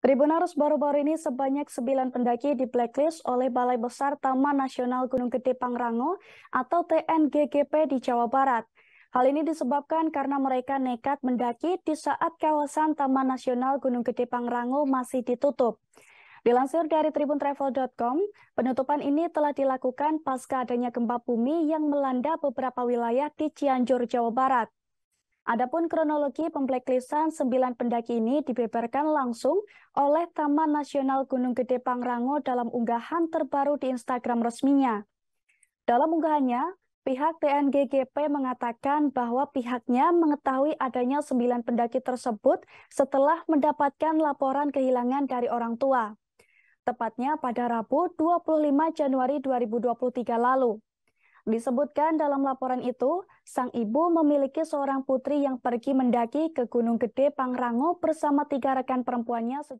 Tribunarus baru-baru ini sebanyak 9 pendaki di blacklist oleh Balai Besar Taman Nasional Gunung Gede Pangrango atau TNGGP di Jawa Barat. Hal ini disebabkan karena mereka nekat mendaki di saat kawasan Taman Nasional Gunung Gede Pangrango masih ditutup. Dilansir dari tribuntravel.com, penutupan ini telah dilakukan pasca adanya gempa bumi yang melanda beberapa wilayah di Cianjur, Jawa Barat. Adapun kronologi pembleklisan sembilan pendaki ini dibeberkan langsung oleh Taman Nasional Gunung Gede Pangrango dalam unggahan terbaru di Instagram resminya. Dalam unggahannya, pihak TNGGP mengatakan bahwa pihaknya mengetahui adanya sembilan pendaki tersebut setelah mendapatkan laporan kehilangan dari orang tua. Tepatnya pada Rabu 25 Januari 2023 lalu. Disebutkan dalam laporan itu, sang ibu memiliki seorang putri yang pergi mendaki ke Gunung Gede Pangrango bersama tiga rekan perempuannya.